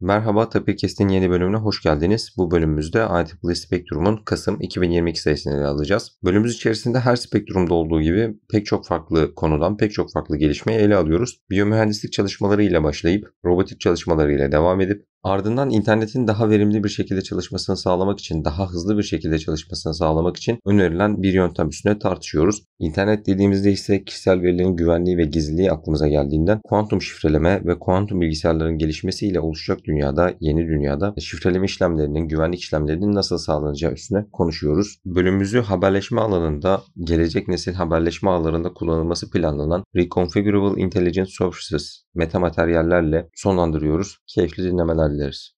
Merhaba Tepekest'in yeni bölümüne hoş geldiniz. Bu bölümümüzde IEEE Spektrum'un Kasım 2022 sayısını ele alacağız. Bölümümüz içerisinde her spektrumda olduğu gibi pek çok farklı konudan pek çok farklı gelişmeyi ele alıyoruz. Biyomühendislik çalışmalarıyla başlayıp robotik çalışmalarıyla devam edip Ardından internetin daha verimli bir şekilde çalışmasını sağlamak için, daha hızlı bir şekilde çalışmasını sağlamak için önerilen bir yöntem üstüne tartışıyoruz. İnternet dediğimizde ise kişisel verilerin güvenliği ve gizliliği aklımıza geldiğinden kuantum şifreleme ve kuantum bilgisayarların gelişmesiyle oluşacak dünyada, yeni dünyada şifreleme işlemlerinin, güvenlik işlemlerinin nasıl sağlanacağı üstüne konuşuyoruz. Bölümümüzü haberleşme alanında, gelecek nesil haberleşme ağlarında kullanılması planlanan Reconfigurable intelligent Services metamateryallerle sonlandırıyoruz. Keyifli dinlemeler dileriz.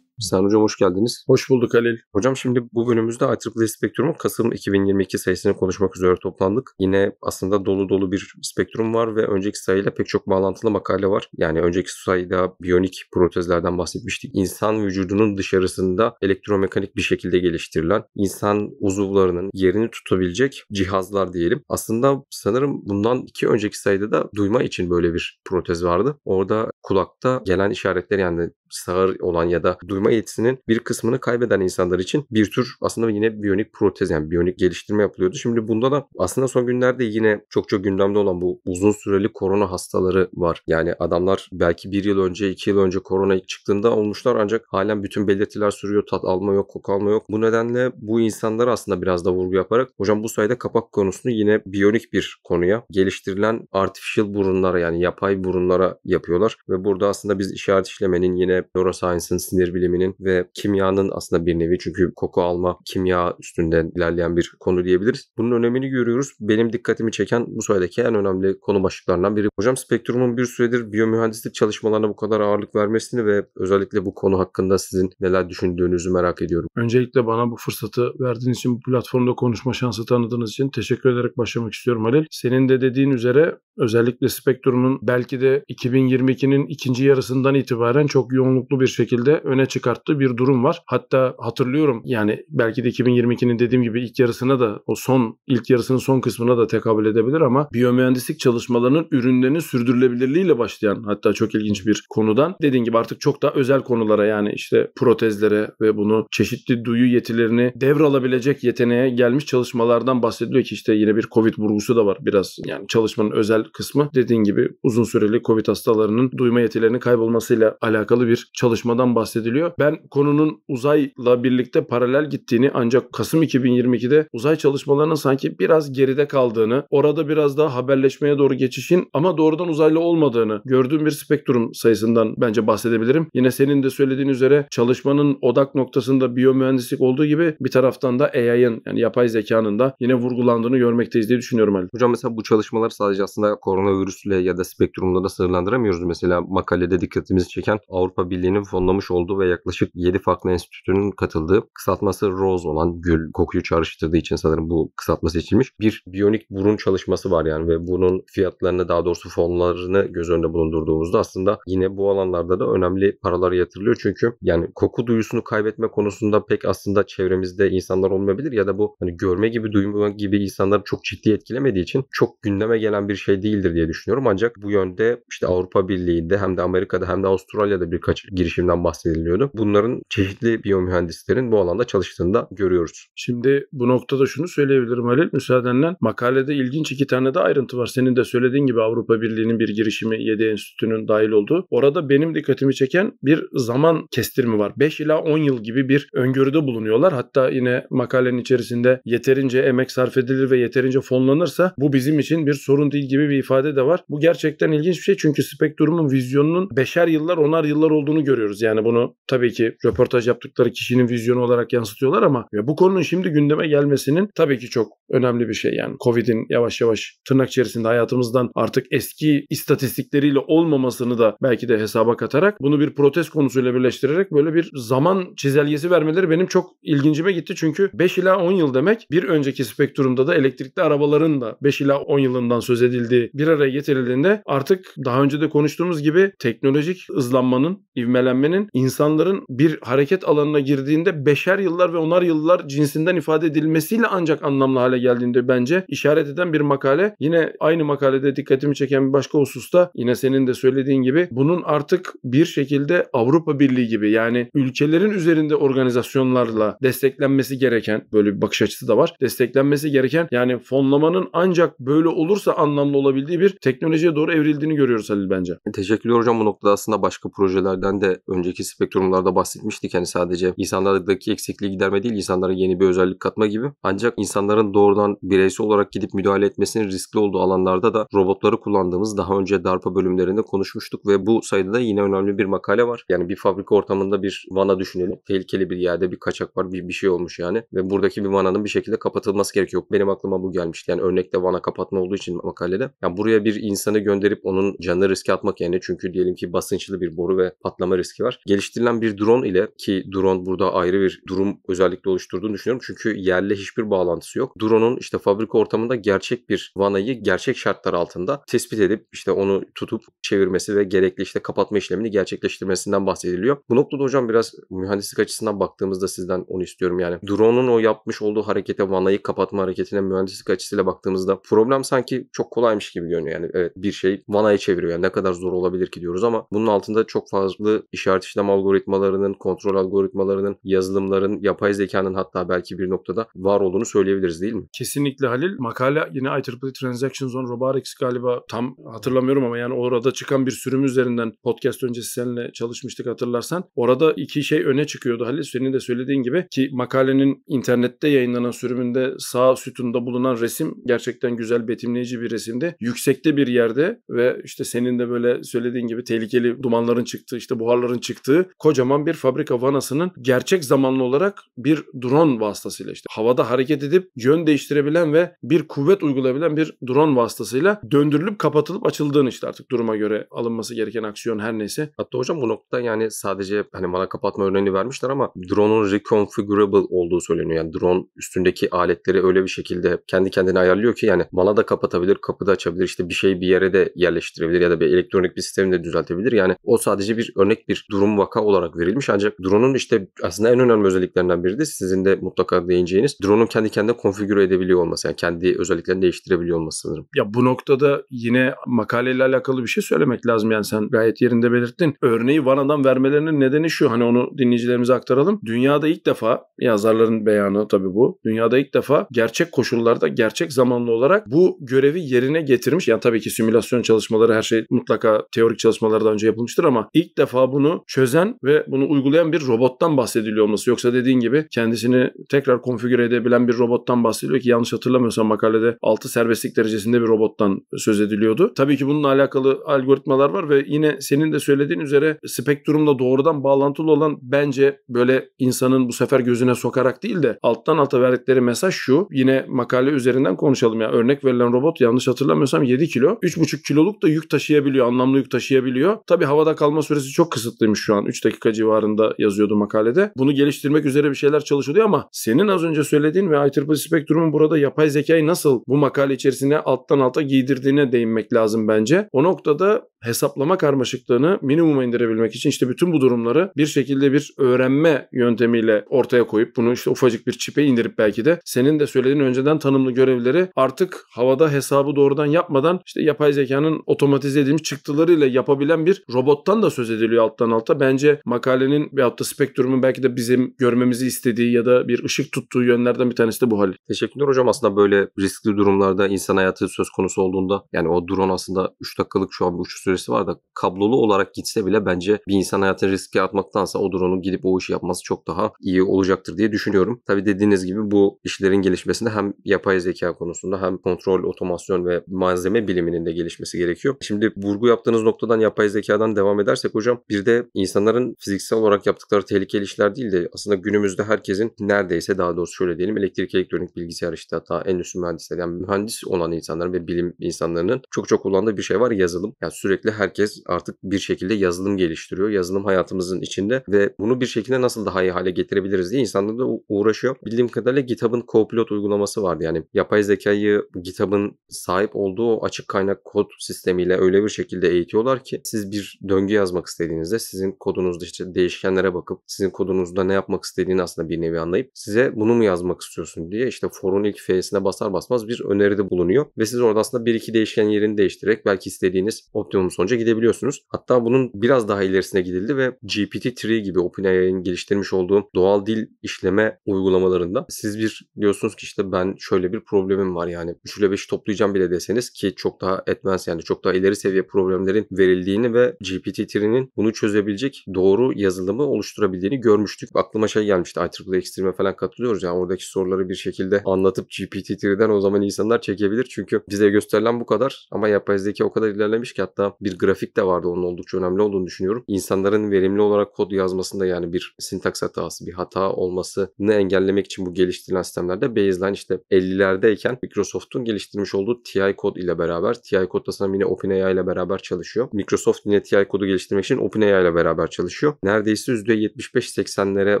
Sen Hocam hoş geldiniz. Hoş bulduk Halil. Hocam şimdi bu bölümümüzde IEEE Spektrum'un Kasım 2022 sayısını konuşmak üzere toplandık. Yine aslında dolu dolu bir spektrum var ve önceki sayıyla pek çok bağlantılı makale var. Yani önceki sayıda biyonik protezlerden bahsetmiştik. İnsan vücudunun dışarısında elektromekanik bir şekilde geliştirilen, insan uzuvlarının yerini tutabilecek cihazlar diyelim. Aslında sanırım bundan iki önceki sayıda da duyma için böyle bir protez vardı. Orada kulakta gelen işaretler yani sağır olan ya da duyma yetisinin bir kısmını kaybeden insanlar için bir tür aslında yine biyonik protez yani biyonik geliştirme yapılıyordu. Şimdi bunda da aslında son günlerde yine çok çok gündemde olan bu uzun süreli korona hastaları var. Yani adamlar belki bir yıl önce iki yıl önce korona çıktığında olmuşlar ancak halen bütün belirtiler sürüyor. Tat alma yok, koku alma yok. Bu nedenle bu insanlara aslında biraz da vurgu yaparak hocam bu sayede kapak konusunu yine biyonik bir konuya geliştirilen artificial burunlara yani yapay burunlara yapıyorlar ve burada aslında biz işaret işlemenin yine hep neuroscience'ın, sinir biliminin ve kimyanın aslında bir nevi çünkü koku alma kimya üstünden ilerleyen bir konu diyebiliriz. Bunun önemini görüyoruz. Benim dikkatimi çeken bu sayedeki en önemli konu başlıklarından biri. Hocam spektrumun bir süredir biyomühendislik çalışmalarına bu kadar ağırlık vermesini ve özellikle bu konu hakkında sizin neler düşündüğünüzü merak ediyorum. Öncelikle bana bu fırsatı verdiğiniz için bu platformda konuşma şansı tanıdığınız için teşekkür ederek başlamak istiyorum Halil. Senin de dediğin üzere özellikle spektrumun belki de 2022'nin ikinci yarısından itibaren çok yoğun yoğunluklu bir şekilde öne çıkarttığı bir durum var. Hatta hatırlıyorum yani belki de 2022'nin dediğim gibi ilk yarısına da o son ilk yarısının son kısmına da tekabül edebilir ama biyomühendislik çalışmalarının ürünlerinin sürdürülebilirliğiyle başlayan hatta çok ilginç bir konudan dediğim gibi artık çok daha özel konulara yani işte protezlere ve bunu çeşitli duyu yetilerini devralabilecek yeteneğe gelmiş çalışmalardan bahsediliyor ki işte yine bir Covid vurgusu da var biraz yani çalışmanın özel kısmı dediğim gibi uzun süreli Covid hastalarının duyma yetilerinin kaybolmasıyla alakalı bir bir çalışmadan bahsediliyor. Ben konunun uzayla birlikte paralel gittiğini ancak Kasım 2022'de uzay çalışmalarının sanki biraz geride kaldığını, orada biraz daha haberleşmeye doğru geçişin ama doğrudan uzaylı olmadığını gördüğüm bir spektrum sayısından bence bahsedebilirim. Yine senin de söylediğin üzere çalışmanın odak noktasında biyomühendislik olduğu gibi bir taraftan da AI'ın yani yapay zekanın da yine vurgulandığını görmekteyiz diye düşünüyorum Ali. Hocam mesela bu çalışmaları sadece aslında koronavirüsle ya da spektrumla da sınırlandıramıyoruz. Mesela makalede dikkatimizi çeken Avrupa Avrupa Birliği'nin fonlamış olduğu ve yaklaşık 7 farklı enstitünün katıldığı kısaltması ROSE olan gül kokuyu çağrıştırdığı için sanırım bu kısaltma seçilmiş. Bir biyonik burun çalışması var yani ve bunun fiyatlarını daha doğrusu fonlarını göz önünde bulundurduğumuzda aslında yine bu alanlarda da önemli paralar yatırılıyor. Çünkü yani koku duyusunu kaybetme konusunda pek aslında çevremizde insanlar olmayabilir ya da bu hani görme gibi duyma gibi insanları çok ciddi etkilemediği için çok gündeme gelen bir şey değildir diye düşünüyorum. Ancak bu yönde işte Avrupa Birliği'nde hem de Amerika'da hem de Avustralya'da birkaç birkaç girişimden bahsediliyordu. Bunların çeşitli biyomühendislerin bu alanda çalıştığını da görüyoruz. Şimdi bu noktada şunu söyleyebilirim Halil müsaadenle. Makalede ilginç iki tane de ayrıntı var. Senin de söylediğin gibi Avrupa Birliği'nin bir girişimi 7 Enstitü'nün dahil olduğu. Orada benim dikkatimi çeken bir zaman kestirimi var. 5 ila 10 yıl gibi bir öngörüde bulunuyorlar. Hatta yine makalenin içerisinde yeterince emek sarf edilir ve yeterince fonlanırsa bu bizim için bir sorun değil gibi bir ifade de var. Bu gerçekten ilginç bir şey çünkü Spektrumun vizyonunun beşer yıllar onar yıllar olduğu olduğunu görüyoruz. Yani bunu tabii ki röportaj yaptıkları kişinin vizyonu olarak yansıtıyorlar ama ya bu konunun şimdi gündeme gelmesinin tabii ki çok önemli bir şey. Yani Covid'in yavaş yavaş tırnak içerisinde hayatımızdan artık eski istatistikleriyle olmamasını da belki de hesaba katarak bunu bir protest konusuyla birleştirerek böyle bir zaman çizelgesi vermeleri benim çok ilgincime gitti. Çünkü 5 ila 10 yıl demek bir önceki spektrumda da elektrikli arabaların da 5 ila 10 yılından söz edildiği bir araya getirildiğinde artık daha önce de konuştuğumuz gibi teknolojik hızlanmanın ivmelenmenin insanların bir hareket alanına girdiğinde beşer yıllar ve onar yıllar cinsinden ifade edilmesiyle ancak anlamlı hale geldiğinde bence işaret eden bir makale. Yine aynı makalede dikkatimi çeken bir başka hususta yine senin de söylediğin gibi bunun artık bir şekilde Avrupa Birliği gibi yani ülkelerin üzerinde organizasyonlarla desteklenmesi gereken böyle bir bakış açısı da var. Desteklenmesi gereken yani fonlamanın ancak böyle olursa anlamlı olabildiği bir teknolojiye doğru evrildiğini görüyoruz Halil bence. Teşekkürler hocam bu noktada aslında başka projelerde özelliklerden de önceki spektrumlarda bahsetmiştik. Hani sadece insanlardaki eksikliği giderme değil, insanlara yeni bir özellik katma gibi. Ancak insanların doğrudan bireysel olarak gidip müdahale etmesinin riskli olduğu alanlarda da robotları kullandığımız daha önce DARPA bölümlerinde konuşmuştuk ve bu sayıda da yine önemli bir makale var. Yani bir fabrika ortamında bir vana düşünelim. Tehlikeli bir yerde bir kaçak var, bir, bir şey olmuş yani. Ve buradaki bir vananın bir şekilde kapatılması gerekiyor. Benim aklıma bu gelmişti. Yani örnekte vana kapatma olduğu için makalede. Yani buraya bir insanı gönderip onun canını riske atmak yani çünkü diyelim ki basınçlı bir boru ve pat patlama riski var. Geliştirilen bir drone ile ki drone burada ayrı bir durum özellikle oluşturduğunu düşünüyorum. Çünkü yerle hiçbir bağlantısı yok. Drone'un işte fabrika ortamında gerçek bir vanayı gerçek şartlar altında tespit edip işte onu tutup çevirmesi ve gerekli işte kapatma işlemini gerçekleştirmesinden bahsediliyor. Bu noktada hocam biraz mühendislik açısından baktığımızda sizden onu istiyorum yani. Drone'un o yapmış olduğu harekete vanayı kapatma hareketine mühendislik açısıyla baktığımızda problem sanki çok kolaymış gibi görünüyor. Yani evet bir şey vanayı çeviriyor. Yani ne kadar zor olabilir ki diyoruz ama bunun altında çok fazla farklı işaret işlem algoritmalarının, kontrol algoritmalarının, yazılımların, yapay zekanın hatta belki bir noktada var olduğunu söyleyebiliriz değil mi? Kesinlikle Halil. Makale yine IEEE e Transactions on Robotics galiba tam hatırlamıyorum ama yani orada çıkan bir sürüm üzerinden podcast öncesi seninle çalışmıştık hatırlarsan. Orada iki şey öne çıkıyordu Halil. Senin de söylediğin gibi ki makalenin internette yayınlanan sürümünde sağ sütunda bulunan resim gerçekten güzel betimleyici bir resimdi. Yüksekte bir yerde ve işte senin de böyle söylediğin gibi tehlikeli dumanların çıktığı işte işte buharların çıktığı kocaman bir fabrika vanasının gerçek zamanlı olarak bir drone vasıtasıyla işte havada hareket edip yön değiştirebilen ve bir kuvvet uygulayabilen bir drone vasıtasıyla döndürülüp kapatılıp açıldığını işte artık duruma göre alınması gereken aksiyon her neyse. Hatta hocam bu noktada yani sadece hani bana kapatma örneğini vermişler ama drone'un reconfigurable olduğu söyleniyor. Yani drone üstündeki aletleri öyle bir şekilde kendi kendine ayarlıyor ki yani bana da kapatabilir, kapı da açabilir, işte bir şeyi bir yere de yerleştirebilir ya da bir elektronik bir sistemi de düzeltebilir. Yani o sadece bir örnek bir durum vaka olarak verilmiş. Ancak drone'un işte aslında en önemli özelliklerinden biri de sizin de mutlaka değineceğiniz drone'un kendi kendine konfigüre edebiliyor olması. Yani kendi özelliklerini değiştirebiliyor olması sanırım. Ya bu noktada yine makaleyle alakalı bir şey söylemek lazım. Yani sen gayet yerinde belirttin. Örneği Vana'dan vermelerinin nedeni şu. Hani onu dinleyicilerimize aktaralım. Dünyada ilk defa yazarların beyanı tabii bu. Dünyada ilk defa gerçek koşullarda gerçek zamanlı olarak bu görevi yerine getirmiş. Yani tabii ki simülasyon çalışmaları her şey mutlaka teorik çalışmalardan önce yapılmıştır ama ilk defa defa bunu çözen ve bunu uygulayan bir robottan bahsediliyor olması. Yoksa dediğin gibi kendisini tekrar konfigüre edebilen bir robottan bahsediliyor ki yanlış hatırlamıyorsam makalede 6 serbestlik derecesinde bir robottan söz ediliyordu. Tabii ki bununla alakalı algoritmalar var ve yine senin de söylediğin üzere spektrumla doğrudan bağlantılı olan bence böyle insanın bu sefer gözüne sokarak değil de alttan alta verdikleri mesaj şu. Yine makale üzerinden konuşalım ya. örnek verilen robot yanlış hatırlamıyorsam 7 kilo. 3,5 kiloluk da yük taşıyabiliyor. Anlamlı yük taşıyabiliyor. Tabii havada kalma süresi çok kısıtlıymış şu an. 3 dakika civarında yazıyordu makalede. Bunu geliştirmek üzere bir şeyler çalışılıyor ama senin az önce söylediğin ve IEEE Spectrum'un burada yapay zekayı nasıl bu makale içerisine alttan alta giydirdiğine değinmek lazım bence. O noktada hesaplama karmaşıklığını minimuma indirebilmek için işte bütün bu durumları bir şekilde bir öğrenme yöntemiyle ortaya koyup bunu işte ufacık bir çipe indirip belki de senin de söylediğin önceden tanımlı görevleri artık havada hesabı doğrudan yapmadan işte yapay zekanın otomatize edilmiş çıktılarıyla yapabilen bir robottan da söz ediliyor alttan alta. Bence makalenin veyahut da spektrumun belki de bizim görmemizi istediği ya da bir ışık tuttuğu yönlerden bir tanesi de bu Halil. Teşekkürler hocam. Aslında böyle riskli durumlarda insan hayatı söz konusu olduğunda yani o drone aslında 3 dakikalık şu an bir uçuş teknolojisi var da kablolu olarak gitse bile bence bir insan hayatını riske atmaktansa o drone'un gidip o işi yapması çok daha iyi olacaktır diye düşünüyorum. Tabi dediğiniz gibi bu işlerin gelişmesinde hem yapay zeka konusunda hem kontrol, otomasyon ve malzeme biliminin de gelişmesi gerekiyor. Şimdi vurgu yaptığınız noktadan yapay zekadan devam edersek hocam bir de insanların fiziksel olarak yaptıkları tehlikeli işler değil de aslında günümüzde herkesin neredeyse daha doğrusu şöyle diyelim elektrik, elektronik, bilgisayar işte hatta üst mühendisler yani mühendis olan insanların ve bilim insanlarının çok çok kullandığı bir şey var yazılım. Yani sürekli sürekli herkes artık bir şekilde yazılım geliştiriyor. Yazılım hayatımızın içinde ve bunu bir şekilde nasıl daha iyi hale getirebiliriz diye insanlar da uğraşıyor. Bildiğim kadarıyla GitHub'ın Copilot uygulaması vardı. Yani yapay zekayı GitHub'ın sahip olduğu açık kaynak kod sistemiyle öyle bir şekilde eğitiyorlar ki siz bir döngü yazmak istediğinizde sizin kodunuzda işte değişkenlere bakıp sizin kodunuzda ne yapmak istediğini aslında bir nevi anlayıp size bunu mu yazmak istiyorsun diye işte forun ilk F'sine basar basmaz bir öneride bulunuyor ve siz orada aslında bir iki değişken yerini değiştirerek belki istediğiniz optimum sonuca gidebiliyorsunuz. Hatta bunun biraz daha ilerisine gidildi ve GPT-3 gibi OpenAI'nin geliştirmiş olduğu doğal dil işleme uygulamalarında siz bir diyorsunuz ki işte ben şöyle bir problemim var yani 3 ile 5'i toplayacağım bile deseniz ki çok daha advanced yani çok daha ileri seviye problemlerin verildiğini ve GPT-3'nin bunu çözebilecek doğru yazılımı oluşturabildiğini görmüştük. Aklıma şey gelmişti IEEE Extreme'e falan katılıyoruz yani oradaki soruları bir şekilde anlatıp GPT-3'den o zaman insanlar çekebilir çünkü bize gösterilen bu kadar ama yapay zeka o kadar ilerlemiş ki hatta anlatan bir grafik de vardı. Onun oldukça önemli olduğunu düşünüyorum. İnsanların verimli olarak kod yazmasında yani bir sintaks hatası, bir hata olmasını engellemek için bu geliştirilen sistemlerde baseline işte 50'lerdeyken Microsoft'un geliştirmiş olduğu TI kod ile beraber TI kod da sanırım yine OpenAI ile beraber çalışıyor. Microsoft yine TI kodu geliştirmek için OpenAI ile beraber çalışıyor. Neredeyse %75-80'lere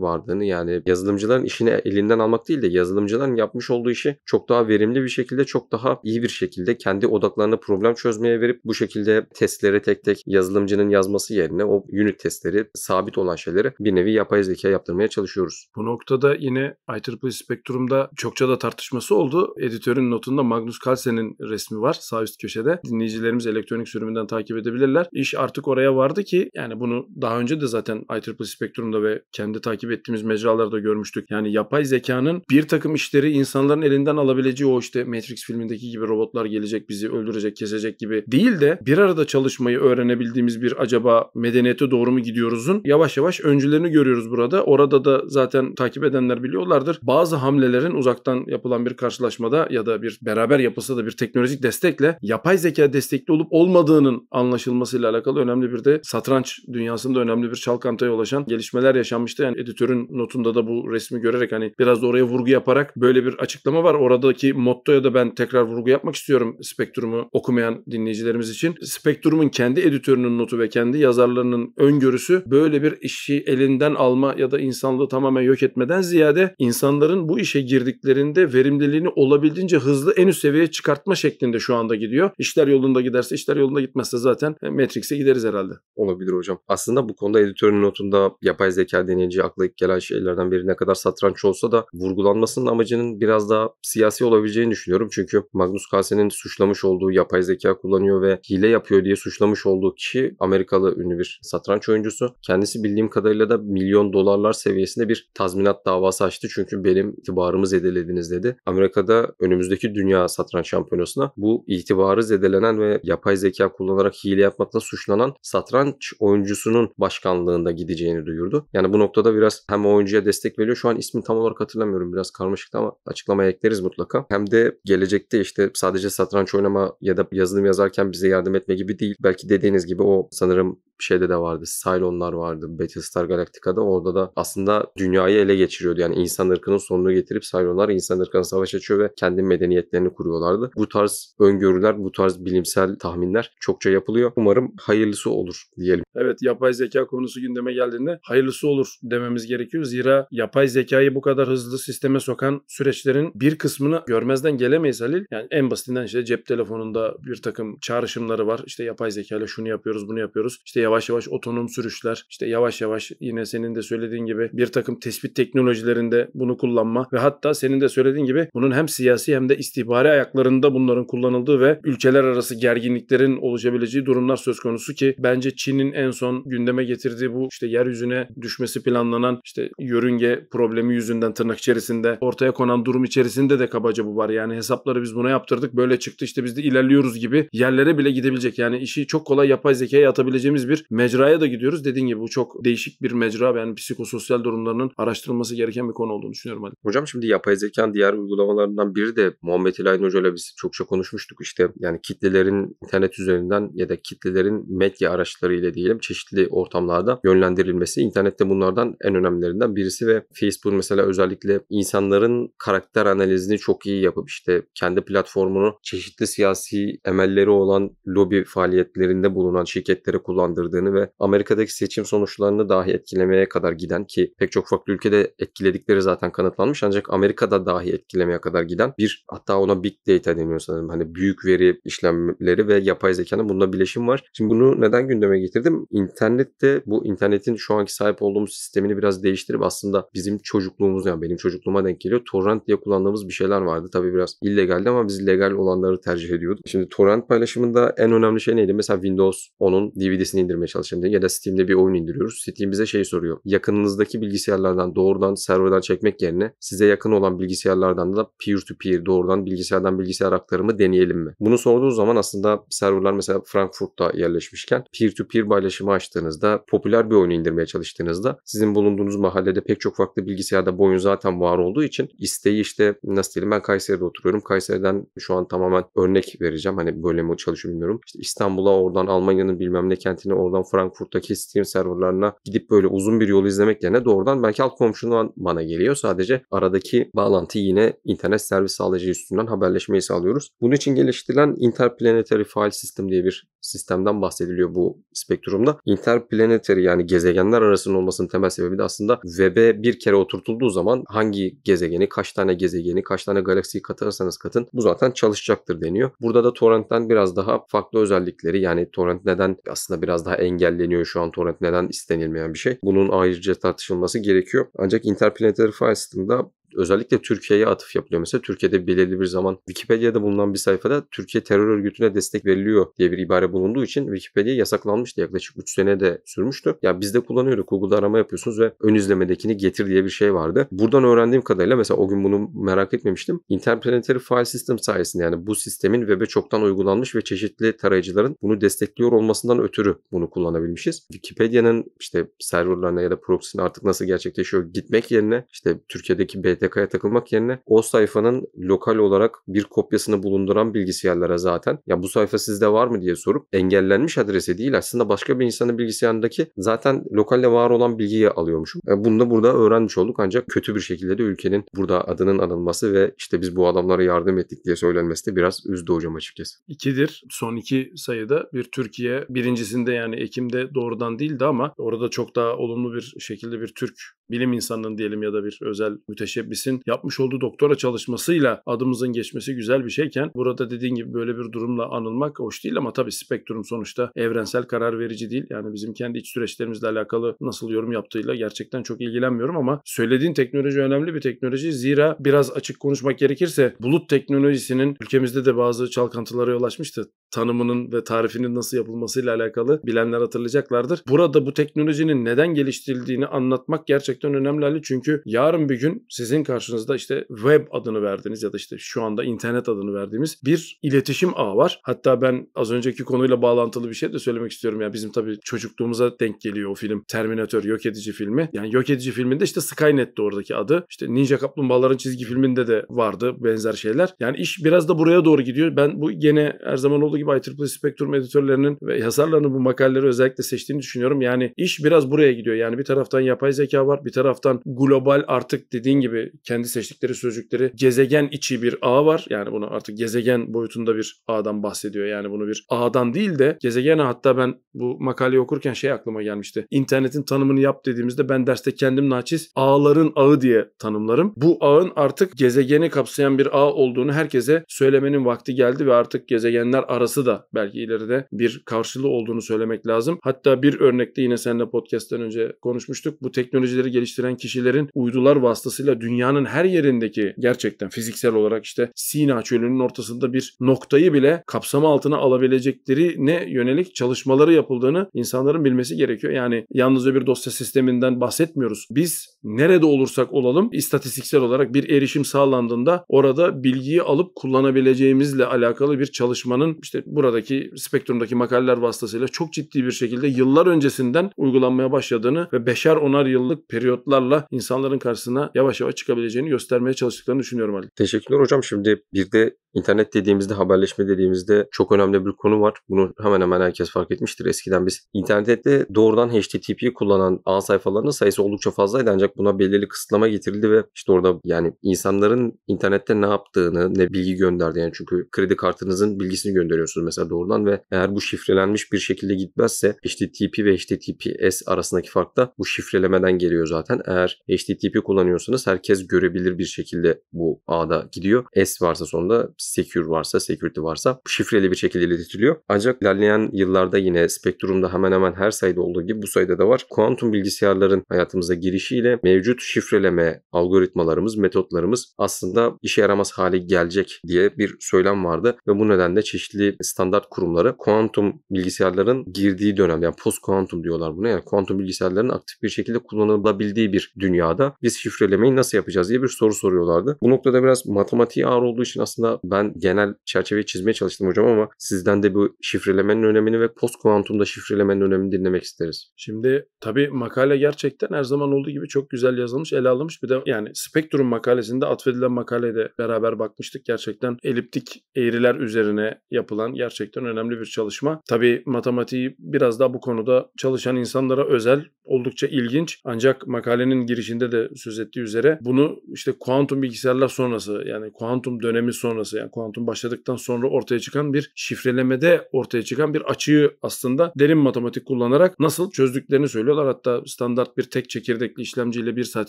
vardığını yani yazılımcıların işini elinden almak değil de yazılımcıların yapmış olduğu işi çok daha verimli bir şekilde çok daha iyi bir şekilde kendi odaklarına problem çözmeye verip bu şekilde testleri tek tek yazılımcının yazması yerine o unit testleri sabit olan şeyleri bir nevi yapay zeka yaptırmaya çalışıyoruz. Bu noktada yine IEEE spektrumda çokça da tartışması oldu. Editörün notunda Magnus Carlsen'in resmi var sağ üst köşede. Dinleyicilerimiz elektronik sürümünden takip edebilirler. İş artık oraya vardı ki yani bunu daha önce de zaten IEEE spektrumda ve kendi takip ettiğimiz mecralarda görmüştük. Yani yapay zekanın bir takım işleri insanların elinden alabileceği o işte Matrix filmindeki gibi robotlar gelecek bizi öldürecek kesecek gibi değil de bir arada da çalışmayı öğrenebildiğimiz bir acaba medeniyete doğru mu gidiyoruzun yavaş yavaş öncülerini görüyoruz burada. Orada da zaten takip edenler biliyorlardır. Bazı hamlelerin uzaktan yapılan bir karşılaşmada ya da bir beraber yapılsa da bir teknolojik destekle yapay zeka destekli olup olmadığının anlaşılmasıyla alakalı önemli bir de satranç dünyasında önemli bir çalkantaya ulaşan gelişmeler yaşanmıştı. Yani editörün notunda da bu resmi görerek hani biraz da oraya vurgu yaparak böyle bir açıklama var. Oradaki mottoya da ben tekrar vurgu yapmak istiyorum Spektrum'u okumayan dinleyicilerimiz için. Spek Spektrum'un kendi editörünün notu ve kendi yazarlarının öngörüsü böyle bir işi elinden alma ya da insanlığı tamamen yok etmeden ziyade insanların bu işe girdiklerinde verimliliğini olabildiğince hızlı en üst seviyeye çıkartma şeklinde şu anda gidiyor. İşler yolunda giderse, işler yolunda gitmezse zaten e, Matrix'e gideriz herhalde. Olabilir hocam. Aslında bu konuda editörün notunda yapay zeka deneyici akla ilk gelen şeylerden biri ne kadar satranç olsa da vurgulanmasının amacının biraz daha siyasi olabileceğini düşünüyorum. Çünkü Magnus Carlsen'in suçlamış olduğu yapay zeka kullanıyor ve hile yapıyor yapıyor diye suçlamış olduğu kişi Amerikalı ünlü bir satranç oyuncusu. Kendisi bildiğim kadarıyla da milyon dolarlar seviyesinde bir tazminat davası açtı. Çünkü benim itibarımı zedelediniz dedi. Amerika'da önümüzdeki dünya satranç şampiyonasına bu itibarı zedelenen ve yapay zeka kullanarak hile yapmakla suçlanan satranç oyuncusunun başkanlığında gideceğini duyurdu. Yani bu noktada biraz hem oyuncuya destek veriyor. Şu an ismi tam olarak hatırlamıyorum. Biraz karmaşıktı ama açıklamaya ekleriz mutlaka. Hem de gelecekte işte sadece satranç oynama ya da yazılım yazarken bize yardım etme gibi gibi değil. Belki dediğiniz gibi o sanırım şeyde de vardı. Cylonlar vardı Battlestar Galactica'da. Orada da aslında dünyayı ele geçiriyordu. Yani insan ırkının sonunu getirip Cylonlar insan ırkına savaş açıyor ve kendi medeniyetlerini kuruyorlardı. Bu tarz öngörüler, bu tarz bilimsel tahminler çokça yapılıyor. Umarım hayırlısı olur diyelim. Evet yapay zeka konusu gündeme geldiğinde hayırlısı olur dememiz gerekiyor. Zira yapay zekayı bu kadar hızlı sisteme sokan süreçlerin bir kısmını görmezden gelemeyiz Halil. Yani en basitinden işte cep telefonunda bir takım çağrışımları var. İşte yapay zeka ile şunu yapıyoruz bunu yapıyoruz. İşte yavaş yavaş otonom sürüşler işte yavaş yavaş yine senin de söylediğin gibi bir takım tespit teknolojilerinde bunu kullanma ve hatta senin de söylediğin gibi bunun hem siyasi hem de istihbari ayaklarında bunların kullanıldığı ve ülkeler arası gerginliklerin oluşabileceği durumlar söz konusu ki bence Çin'in en son gündeme getirdiği bu işte yeryüzüne düşmesi planlanan işte yörünge problemi yüzünden tırnak içerisinde ortaya konan durum içerisinde de kabaca bu var. Yani hesapları biz buna yaptırdık böyle çıktı işte biz de ilerliyoruz gibi yerlere bile gidebilecek. Yani yani işi çok kolay yapay zekaya atabileceğimiz bir mecraya da gidiyoruz. Dediğin gibi bu çok değişik bir mecra. Ben yani psikososyal durumlarının araştırılması gereken bir konu olduğunu düşünüyorum. Ali. Hocam şimdi yapay zekanın diğer uygulamalarından biri de Muhammed İlahi Hoca ile biz çokça konuşmuştuk. işte yani kitlelerin internet üzerinden ya da kitlelerin medya araçlarıyla diyelim çeşitli ortamlarda yönlendirilmesi. internette bunlardan en önemlilerinden birisi ve Facebook mesela özellikle insanların karakter analizini çok iyi yapıp işte kendi platformunu çeşitli siyasi emelleri olan lobi faaliyetlerinde bulunan şirketlere kullandırdığını ve Amerika'daki seçim sonuçlarını dahi etkilemeye kadar giden ki pek çok farklı ülkede etkiledikleri zaten kanıtlanmış ancak Amerika'da dahi etkilemeye kadar giden bir hatta ona big data deniyor sanırım. Hani büyük veri işlemleri ve yapay zekanın bununla bileşim var. Şimdi bunu neden gündeme getirdim? İnternette bu internetin şu anki sahip olduğumuz sistemini biraz değiştirip aslında bizim çocukluğumuz yani benim çocukluğuma denk geliyor. Torrent diye kullandığımız bir şeyler vardı. Tabii biraz illegaldi ama biz legal olanları tercih ediyorduk. Şimdi torrent paylaşımında en önemli şey neydi? Mesela Windows 10'un DVD'sini indirmeye çalışalım ya da Steam'de bir oyun indiriyoruz. Steam bize şey soruyor. Yakınınızdaki bilgisayarlardan doğrudan serverdan çekmek yerine size yakın olan bilgisayarlardan da peer to peer doğrudan bilgisayardan bilgisayar aktarımı deneyelim mi? Bunu sorduğu zaman aslında serverlar mesela Frankfurt'ta yerleşmişken peer to peer paylaşımı açtığınızda popüler bir oyunu indirmeye çalıştığınızda sizin bulunduğunuz mahallede pek çok farklı bilgisayarda bu oyun zaten var olduğu için isteği işte nasıl diyelim ben Kayseri'de oturuyorum. Kayseri'den şu an tamamen örnek vereceğim. Hani böyle mi çalışıyor bilmiyorum. İşte İstanbul'a oradan Almanya'nın bilmem ne kentine oradan Frankfurt'taki Steam serverlarına gidip böyle uzun bir yolu izlemek yerine doğrudan belki alt komşundan bana geliyor. Sadece aradaki bağlantı yine internet servis sağlayıcı üstünden haberleşmeyi sağlıyoruz. Bunun için geliştirilen Interplanetary File System diye bir sistemden bahsediliyor bu spektrumda. Interplanetary yani gezegenler arasının olmasının temel sebebi de aslında web'e bir kere oturtulduğu zaman hangi gezegeni, kaç tane gezegeni, kaç tane galaksiyi katarsanız katın bu zaten çalışacaktır deniyor. Burada da torrentten biraz daha farklı özellikler özellikleri yani torrent neden aslında biraz daha engelleniyor şu an torrent neden istenilmeyen bir şey. Bunun ayrıca tartışılması gerekiyor. Ancak Interplanetary Files'ın da özellikle Türkiye'ye atıf yapılıyor. Mesela Türkiye'de belirli bir zaman Wikipedia'da bulunan bir sayfada Türkiye terör örgütüne destek veriliyor diye bir ibare bulunduğu için Wikipedia yasaklanmıştı. Yaklaşık 3 sene de sürmüştü. Ya biz de kullanıyorduk. Google'da arama yapıyorsunuz ve ön izlemedekini getir diye bir şey vardı. Buradan öğrendiğim kadarıyla mesela o gün bunu merak etmemiştim. Interplanetary File System sayesinde yani bu sistemin web'e çoktan uygulanmış ve çeşitli tarayıcıların bunu destekliyor olmasından ötürü bunu kullanabilmişiz. Wikipedia'nın işte serverlarına ya da proxy'ne artık nasıl gerçekleşiyor gitmek yerine işte Türkiye'deki BT STK'ya takılmak yerine o sayfanın lokal olarak bir kopyasını bulunduran bilgisayarlara zaten ya bu sayfa sizde var mı diye sorup engellenmiş adrese değil aslında başka bir insanın bilgisayarındaki zaten lokalde var olan bilgiyi alıyormuşum. E, bunu da burada öğrenmiş olduk ancak kötü bir şekilde de ülkenin burada adının anılması ve işte biz bu adamlara yardım ettik diye söylenmesi de biraz üzdü hocam açıkçası. İkidir. Son iki sayıda bir Türkiye birincisinde yani Ekim'de doğrudan değildi ama orada çok daha olumlu bir şekilde bir Türk bilim insanının diyelim ya da bir özel müteşebbis Davis'in yapmış olduğu doktora çalışmasıyla adımızın geçmesi güzel bir şeyken burada dediğin gibi böyle bir durumla anılmak hoş değil ama tabii spektrum sonuçta evrensel karar verici değil. Yani bizim kendi iç süreçlerimizle alakalı nasıl yorum yaptığıyla gerçekten çok ilgilenmiyorum ama söylediğin teknoloji önemli bir teknoloji. Zira biraz açık konuşmak gerekirse bulut teknolojisinin ülkemizde de bazı çalkantılara yol açmıştı. Tanımının ve tarifinin nasıl yapılmasıyla alakalı bilenler hatırlayacaklardır. Burada bu teknolojinin neden geliştirildiğini anlatmak gerçekten önemli Ali. Çünkü yarın bir gün sizin sizin karşınızda işte web adını verdiğiniz ya da işte şu anda internet adını verdiğimiz bir iletişim ağı var. Hatta ben az önceki konuyla bağlantılı bir şey de söylemek istiyorum. Yani bizim tabii çocukluğumuza denk geliyor o film. Terminator yok edici filmi. Yani yok edici filminde işte Skynet'ti oradaki adı. İşte Ninja Kaplumbağaların çizgi filminde de vardı benzer şeyler. Yani iş biraz da buraya doğru gidiyor. Ben bu gene her zaman olduğu gibi IEEE Spectrum editörlerinin ve yazarlarının bu makalleri özellikle seçtiğini düşünüyorum. Yani iş biraz buraya gidiyor. Yani bir taraftan yapay zeka var, bir taraftan global artık dediğin gibi kendi seçtikleri sözcükleri gezegen içi bir ağ var. Yani bunu artık gezegen boyutunda bir ağdan bahsediyor. Yani bunu bir ağdan değil de gezegen hatta ben bu makaleyi okurken şey aklıma gelmişti. İnternetin tanımını yap dediğimizde ben derste kendim naçiz ağların ağı diye tanımlarım. Bu ağın artık gezegeni kapsayan bir ağ olduğunu herkese söylemenin vakti geldi ve artık gezegenler arası da belki ileride bir karşılığı olduğunu söylemek lazım. Hatta bir örnekte yine seninle podcast'ten önce konuşmuştuk. Bu teknolojileri geliştiren kişilerin uydular vasıtasıyla dünya dünyanın her yerindeki gerçekten fiziksel olarak işte Sina çölünün ortasında bir noktayı bile kapsama altına alabileceklerine yönelik çalışmaları yapıldığını insanların bilmesi gerekiyor. Yani yalnızca bir dosya sisteminden bahsetmiyoruz. Biz nerede olursak olalım istatistiksel olarak bir erişim sağlandığında orada bilgiyi alıp kullanabileceğimizle alakalı bir çalışmanın işte buradaki spektrumdaki makaleler vasıtasıyla çok ciddi bir şekilde yıllar öncesinden uygulanmaya başladığını ve beşer onar yıllık periyotlarla insanların karşısına yavaş yavaş çıkabileceğini göstermeye çalıştıklarını düşünüyorum Ali. Teşekkürler hocam. Şimdi bir de İnternet dediğimizde, haberleşme dediğimizde çok önemli bir konu var. Bunu hemen hemen herkes fark etmiştir. Eskiden biz internette doğrudan HTTP'yi kullanan ağ sayfalarının sayısı oldukça fazlaydı ancak buna belirli kısıtlama getirildi ve işte orada yani insanların internette ne yaptığını, ne bilgi gönderdi yani çünkü kredi kartınızın bilgisini gönderiyorsunuz mesela doğrudan ve eğer bu şifrelenmiş bir şekilde gitmezse HTTP ve HTTPS arasındaki fark da bu şifrelemeden geliyor zaten. Eğer HTTP kullanıyorsanız herkes görebilir bir şekilde bu ağda gidiyor. S varsa sonunda secure varsa, security varsa şifreli bir şekilde iletiliyor. Ancak ilerleyen yıllarda yine spektrumda hemen hemen her sayıda olduğu gibi bu sayıda da var. Kuantum bilgisayarların hayatımıza girişiyle mevcut şifreleme algoritmalarımız, metotlarımız aslında işe yaramaz hale gelecek diye bir söylem vardı ve bu nedenle çeşitli standart kurumları kuantum bilgisayarların girdiği dönem yani post kuantum diyorlar buna yani kuantum bilgisayarların aktif bir şekilde kullanılabildiği bir dünyada biz şifrelemeyi nasıl yapacağız diye bir soru soruyorlardı. Bu noktada biraz matematiği ağır olduğu için aslında ben ben genel çerçeveyi çizmeye çalıştım hocam ama sizden de bu şifrelemenin önemini ve post kuantumda şifrelemenin önemini dinlemek isteriz. Şimdi tabii makale gerçekten her zaman olduğu gibi çok güzel yazılmış, ele alınmış. Bir de yani Spektrum makalesinde atfedilen makalede beraber bakmıştık. Gerçekten eliptik eğriler üzerine yapılan gerçekten önemli bir çalışma. Tabii matematiği biraz daha bu konuda çalışan insanlara özel, oldukça ilginç. Ancak makalenin girişinde de söz ettiği üzere bunu işte kuantum bilgisayarlar sonrası yani kuantum dönemi sonrası yani kuantum başladıktan sonra ortaya çıkan bir şifrelemede ortaya çıkan bir açığı aslında derin matematik kullanarak nasıl çözdüklerini söylüyorlar. Hatta standart bir tek çekirdekli işlemciyle bir saat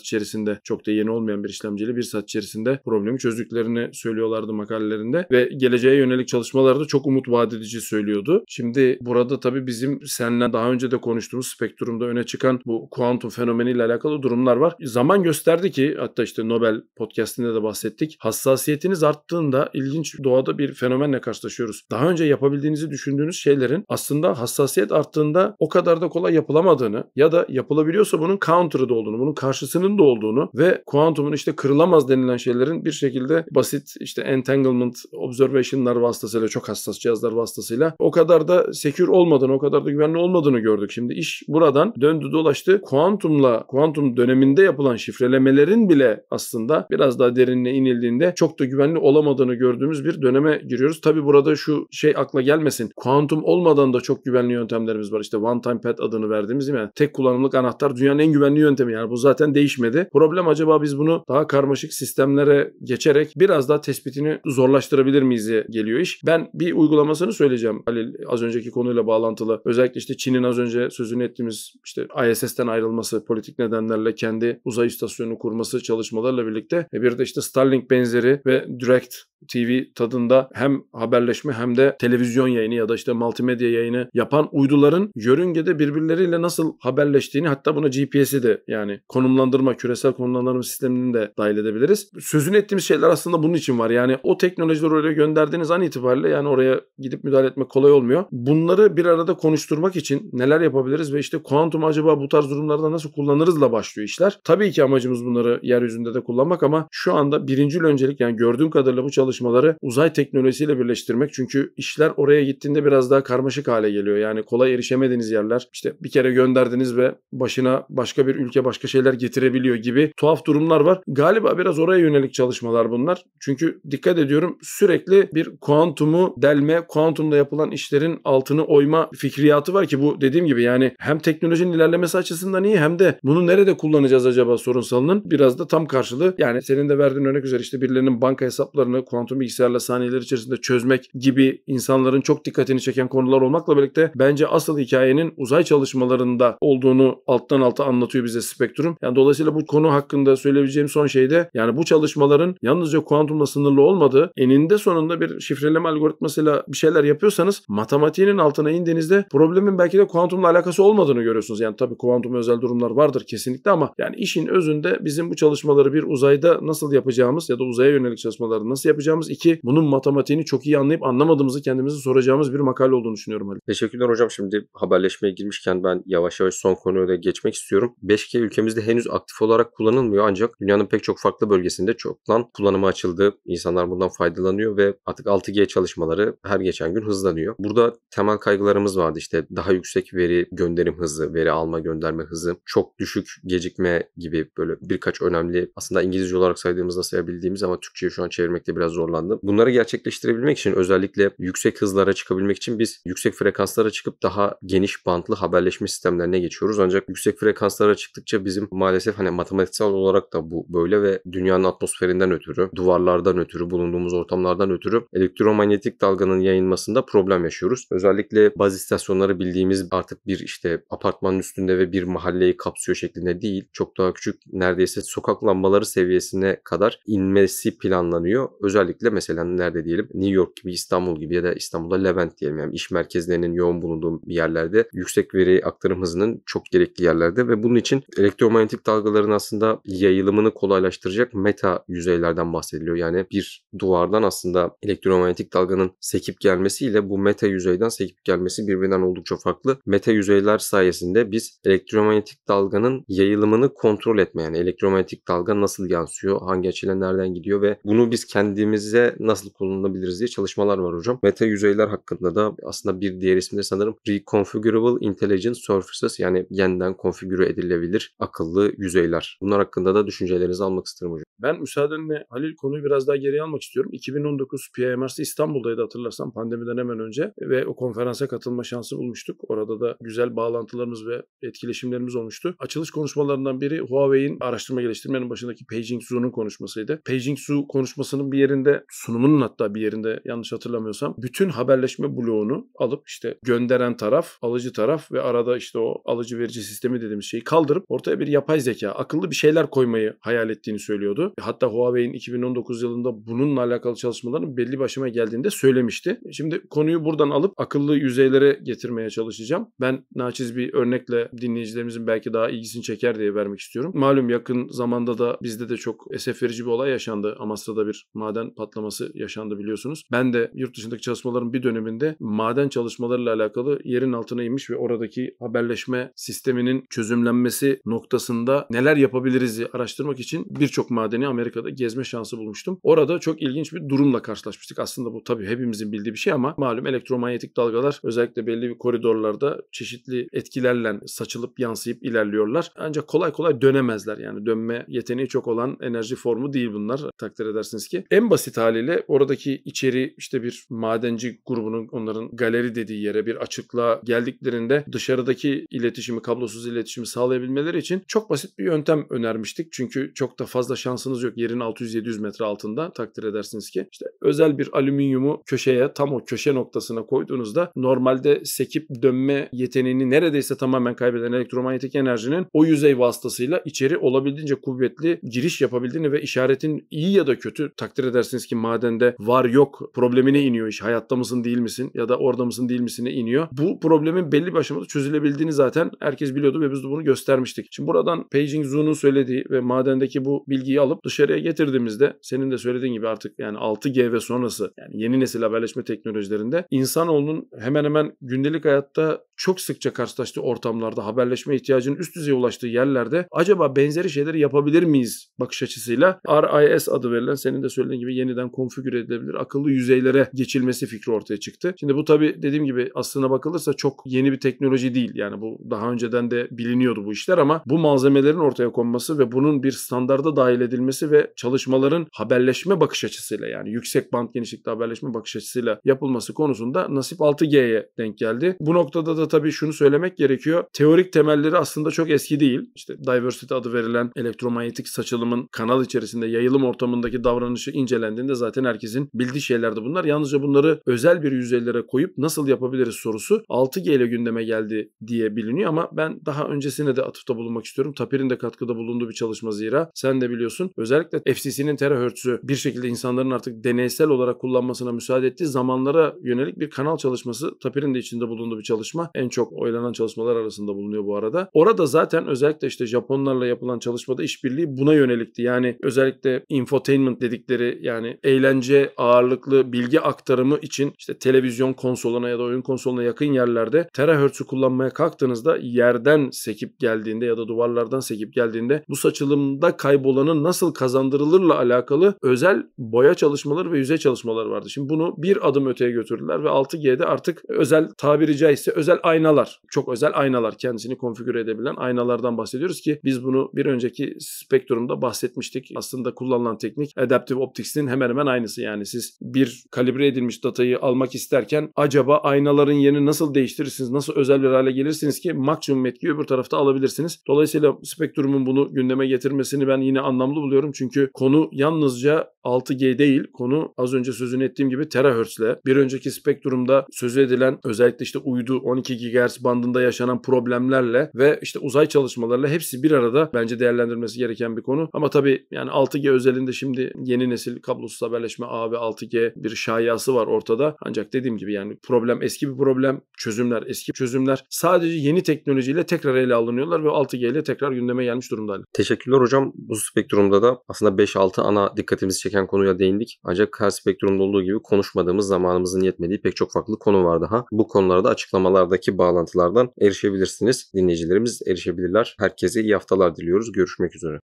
içerisinde çok da yeni olmayan bir işlemciyle bir saat içerisinde problemi çözdüklerini söylüyorlardı makalelerinde ve geleceğe yönelik çalışmalarda çok umut vaat edici söylüyordu. Şimdi burada tabii bizim seninle daha önce de konuştuğumuz spektrumda öne çıkan bu kuantum fenomeniyle alakalı durumlar var. Zaman gösterdi ki hatta işte Nobel podcastinde de bahsettik. Hassasiyetiniz arttığında ilginç doğada bir fenomenle karşılaşıyoruz. Daha önce yapabildiğinizi düşündüğünüz şeylerin aslında hassasiyet arttığında o kadar da kolay yapılamadığını ya da yapılabiliyorsa bunun counter'ı da olduğunu, bunun karşısının da olduğunu ve kuantumun işte kırılamaz denilen şeylerin bir şekilde basit işte entanglement observation'lar vasıtasıyla çok hassas cihazlar vasıtasıyla o kadar da secure olmadığını, o kadar da güvenli olmadığını gördük. Şimdi iş buradan döndü dolaştı. Kuantumla, kuantum döneminde yapılan şifrelemelerin bile aslında biraz daha derinine inildiğinde çok da güvenli olamadığını gördük gördüğümüz bir döneme giriyoruz. Tabi burada şu şey akla gelmesin. Kuantum olmadan da çok güvenli yöntemlerimiz var. İşte one time pad adını verdiğimiz değil mi? Tek kullanımlık anahtar dünyanın en güvenli yöntemi yani bu zaten değişmedi. Problem acaba biz bunu daha karmaşık sistemlere geçerek biraz daha tespitini zorlaştırabilir miyiz diye geliyor iş. Ben bir uygulamasını söyleyeceğim Halil az önceki konuyla bağlantılı. Özellikle işte Çin'in az önce sözünü ettiğimiz işte ISS'ten ayrılması, politik nedenlerle kendi uzay istasyonunu kurması çalışmalarla birlikte e bir de işte Starlink benzeri ve Direct TV tadında hem haberleşme hem de televizyon yayını ya da işte multimedya yayını yapan uyduların yörüngede birbirleriyle nasıl haberleştiğini hatta buna GPS'i de yani konumlandırma, küresel konumlandırma sistemini de dahil edebiliriz. Sözünü ettiğimiz şeyler aslında bunun için var. Yani o teknolojileri oraya gönderdiğiniz an itibariyle yani oraya gidip müdahale etmek kolay olmuyor. Bunları bir arada konuşturmak için neler yapabiliriz ve işte kuantum acaba bu tarz durumlarda nasıl kullanırızla başlıyor işler. Tabii ki amacımız bunları yeryüzünde de kullanmak ama şu anda birinci öncelik yani gördüğüm kadarıyla bu çalışma çalışmaları uzay teknolojisiyle birleştirmek. Çünkü işler oraya gittiğinde biraz daha karmaşık hale geliyor. Yani kolay erişemediğiniz yerler işte bir kere gönderdiniz ve başına başka bir ülke başka şeyler getirebiliyor gibi tuhaf durumlar var. Galiba biraz oraya yönelik çalışmalar bunlar. Çünkü dikkat ediyorum sürekli bir kuantumu delme, kuantumda yapılan işlerin altını oyma fikriyatı var ki bu dediğim gibi yani hem teknolojinin ilerlemesi açısından iyi hem de bunu nerede kullanacağız acaba sorunsalının biraz da tam karşılığı. Yani senin de verdiğin örnek üzere işte birilerinin banka hesaplarını kuantum uzun bilgisayarla saniyeler içerisinde çözmek gibi insanların çok dikkatini çeken konular olmakla birlikte bence asıl hikayenin uzay çalışmalarında olduğunu alttan alta anlatıyor bize Spektrum. Yani dolayısıyla bu konu hakkında söyleyebileceğim son şey de yani bu çalışmaların yalnızca kuantumla sınırlı olmadığı eninde sonunda bir şifreleme algoritmasıyla bir şeyler yapıyorsanız matematiğinin altına indiğinizde problemin belki de kuantumla alakası olmadığını görüyorsunuz. Yani tabii kuantum özel durumlar vardır kesinlikle ama yani işin özünde bizim bu çalışmaları bir uzayda nasıl yapacağımız ya da uzaya yönelik çalışmaları nasıl yapacağımız anlayacağımız, iki bunun matematiğini çok iyi anlayıp anlamadığımızı kendimize soracağımız bir makale olduğunu düşünüyorum Ali. Teşekkürler hocam. Şimdi haberleşmeye girmişken ben yavaş yavaş son konuya da geçmek istiyorum. 5G ülkemizde henüz aktif olarak kullanılmıyor ancak dünyanın pek çok farklı bölgesinde çoktan kullanıma açıldı. İnsanlar bundan faydalanıyor ve artık 6G çalışmaları her geçen gün hızlanıyor. Burada temel kaygılarımız vardı işte daha yüksek veri gönderim hızı, veri alma gönderme hızı, çok düşük gecikme gibi böyle birkaç önemli aslında İngilizce olarak saydığımızda sayabildiğimiz ama Türkçe'ye şu an çevirmekte biraz zorlan anlamlandı. Bunları gerçekleştirebilmek için özellikle yüksek hızlara çıkabilmek için biz yüksek frekanslara çıkıp daha geniş bantlı haberleşme sistemlerine geçiyoruz. Ancak yüksek frekanslara çıktıkça bizim maalesef hani matematiksel olarak da bu böyle ve dünyanın atmosferinden ötürü, duvarlardan ötürü, bulunduğumuz ortamlardan ötürü elektromanyetik dalganın yayılmasında problem yaşıyoruz. Özellikle baz istasyonları bildiğimiz artık bir işte apartmanın üstünde ve bir mahalleyi kapsıyor şeklinde değil. Çok daha küçük neredeyse sokak lambaları seviyesine kadar inmesi planlanıyor. Özellikle özellikle mesela nerede diyelim New York gibi İstanbul gibi ya da İstanbul'da Levent diyelim yani iş merkezlerinin yoğun bulunduğu yerlerde yüksek veri aktarım hızının çok gerekli yerlerde ve bunun için elektromanyetik dalgaların aslında yayılımını kolaylaştıracak meta yüzeylerden bahsediliyor. Yani bir duvardan aslında elektromanyetik dalganın sekip gelmesiyle bu meta yüzeyden sekip gelmesi birbirinden oldukça farklı. Meta yüzeyler sayesinde biz elektromanyetik dalganın yayılımını kontrol etme yani elektromanyetik dalga nasıl yansıyor, hangi açıyla nereden gidiyor ve bunu biz kendimize yüzeyimize nasıl kullanabiliriz diye çalışmalar var hocam. Meta yüzeyler hakkında da aslında bir diğer isimde sanırım Reconfigurable Intelligent Surfaces yani yeniden konfigüre edilebilir akıllı yüzeyler. Bunlar hakkında da düşüncelerinizi almak isterim hocam. Ben müsaadenle Halil konuyu biraz daha geriye almak istiyorum. 2019 PMR'si İstanbul'daydı hatırlarsan pandemiden hemen önce ve o konferansa katılma şansı bulmuştuk. Orada da güzel bağlantılarımız ve etkileşimlerimiz olmuştu. Açılış konuşmalarından biri Huawei'in araştırma geliştirmenin başındaki Paging Zhu'nun konuşmasıydı. Paging Zhu konuşmasının bir yerinde sunumunun hatta bir yerinde yanlış hatırlamıyorsam bütün haberleşme bloğunu alıp işte gönderen taraf, alıcı taraf ve arada işte o alıcı verici sistemi dediğimiz şeyi kaldırıp ortaya bir yapay zeka, akıllı bir şeyler koymayı hayal ettiğini söylüyordu. Hatta Huawei'in 2019 yılında bununla alakalı çalışmaların belli başıma geldiğinde söylemişti. Şimdi konuyu buradan alıp akıllı yüzeylere getirmeye çalışacağım. Ben naçiz bir örnekle dinleyicilerimizin belki daha ilgisini çeker diye vermek istiyorum. Malum yakın zamanda da bizde de çok esef verici bir olay yaşandı. Amasra'da bir maden patlaması patlaması yaşandı biliyorsunuz. Ben de yurt dışındaki çalışmaların bir döneminde maden çalışmalarıyla alakalı yerin altına inmiş ve oradaki haberleşme sisteminin çözümlenmesi noktasında neler yapabiliriz araştırmak için birçok madeni Amerika'da gezme şansı bulmuştum. Orada çok ilginç bir durumla karşılaşmıştık. Aslında bu tabii hepimizin bildiği bir şey ama malum elektromanyetik dalgalar özellikle belli bir koridorlarda çeşitli etkilerle saçılıp yansıyıp ilerliyorlar. Ancak kolay kolay dönemezler. Yani dönme yeteneği çok olan enerji formu değil bunlar takdir edersiniz ki. En basit basit haliyle oradaki içeri işte bir madenci grubunun onların galeri dediği yere bir açıklığa geldiklerinde dışarıdaki iletişimi kablosuz iletişimi sağlayabilmeleri için çok basit bir yöntem önermiştik. Çünkü çok da fazla şansınız yok yerin 600-700 metre altında takdir edersiniz ki işte özel bir alüminyumu köşeye tam o köşe noktasına koyduğunuzda normalde sekip dönme yeteneğini neredeyse tamamen kaybeden elektromanyetik enerjinin o yüzey vasıtasıyla içeri olabildiğince kuvvetli giriş yapabildiğini ve işaretin iyi ya da kötü takdir edersiniz ki madende var yok problemine iniyor iş. Hayatta mısın değil misin ya da orada mısın değil misine iniyor. Bu problemin belli bir aşamada çözülebildiğini zaten herkes biliyordu ve biz de bunu göstermiştik. Şimdi buradan Paging Zoo'nun söylediği ve madendeki bu bilgiyi alıp dışarıya getirdiğimizde senin de söylediğin gibi artık yani 6G ve sonrası yani yeni nesil haberleşme teknolojilerinde insanoğlunun hemen hemen gündelik hayatta çok sıkça karşılaştığı ortamlarda, haberleşme ihtiyacının üst düzeye ulaştığı yerlerde acaba benzeri şeyleri yapabilir miyiz bakış açısıyla RIS adı verilen senin de söylediğin gibi yeniden konfigüre edilebilir akıllı yüzeylere geçilmesi fikri ortaya çıktı. Şimdi bu tabii dediğim gibi aslına bakılırsa çok yeni bir teknoloji değil. Yani bu daha önceden de biliniyordu bu işler ama bu malzemelerin ortaya konması ve bunun bir standarda dahil edilmesi ve çalışmaların haberleşme bakış açısıyla yani yüksek bant genişlikte haberleşme bakış açısıyla yapılması konusunda Nasip 6G'ye denk geldi. Bu noktada da Burada tabii şunu söylemek gerekiyor. Teorik temelleri aslında çok eski değil. İşte diversity adı verilen elektromanyetik saçılımın kanal içerisinde yayılım ortamındaki davranışı incelendiğinde zaten herkesin bildiği şeylerdi bunlar. Yalnızca bunları özel bir yüzeylere koyup nasıl yapabiliriz sorusu 6G ile gündeme geldi diye biliniyor ama ben daha öncesine de atıfta bulunmak istiyorum. Tapir'in de katkıda bulunduğu bir çalışma zira. Sen de biliyorsun. Özellikle FCC'nin terahertz'ü bir şekilde insanların artık deneysel olarak kullanmasına müsaade ettiği zamanlara yönelik bir kanal çalışması Tapir'in de içinde bulunduğu bir çalışma en çok oylanan çalışmalar arasında bulunuyor bu arada. Orada zaten özellikle işte Japonlarla yapılan çalışmada işbirliği buna yönelikti. Yani özellikle infotainment dedikleri yani eğlence ağırlıklı bilgi aktarımı için işte televizyon konsoluna ya da oyun konsoluna yakın yerlerde terahertz'ü kullanmaya kalktığınızda yerden sekip geldiğinde ya da duvarlardan sekip geldiğinde bu saçılımda kaybolanı nasıl kazandırılırla alakalı özel boya çalışmaları ve yüzey çalışmaları vardı. Şimdi bunu bir adım öteye götürdüler ve 6G'de artık özel tabiri caizse özel aynalar, çok özel aynalar kendisini konfigüre edebilen aynalardan bahsediyoruz ki biz bunu bir önceki spektrumda bahsetmiştik. Aslında kullanılan teknik Adaptive Optics'in hemen hemen aynısı yani siz bir kalibre edilmiş datayı almak isterken acaba aynaların yerini nasıl değiştirirsiniz, nasıl özel bir hale gelirsiniz ki maksimum etkiyi öbür tarafta alabilirsiniz. Dolayısıyla spektrumun bunu gündeme getirmesini ben yine anlamlı buluyorum çünkü konu yalnızca 6G değil konu az önce sözünü ettiğim gibi terahertzle bir önceki spektrumda sözü edilen özellikle işte uydu 12 GHz bandında yaşanan problemlerle ve işte uzay çalışmalarıyla hepsi bir arada bence değerlendirmesi gereken bir konu. Ama tabii yani 6G özelinde şimdi yeni nesil kablosuz haberleşme A ve 6G bir şayası var ortada. Ancak dediğim gibi yani problem eski bir problem, çözümler eski çözümler. Sadece yeni teknolojiyle tekrar ele alınıyorlar ve 6G ile tekrar gündeme gelmiş durumda. Teşekkürler hocam. Bu spektrumda da aslında 5-6 ana dikkatimizi çeken gereken konuya değindik. Ancak her spektrumda olduğu gibi konuşmadığımız zamanımızın yetmediği pek çok farklı konu var daha. Bu konularda açıklamalardaki bağlantılardan erişebilirsiniz. Dinleyicilerimiz erişebilirler. Herkese iyi haftalar diliyoruz. Görüşmek üzere.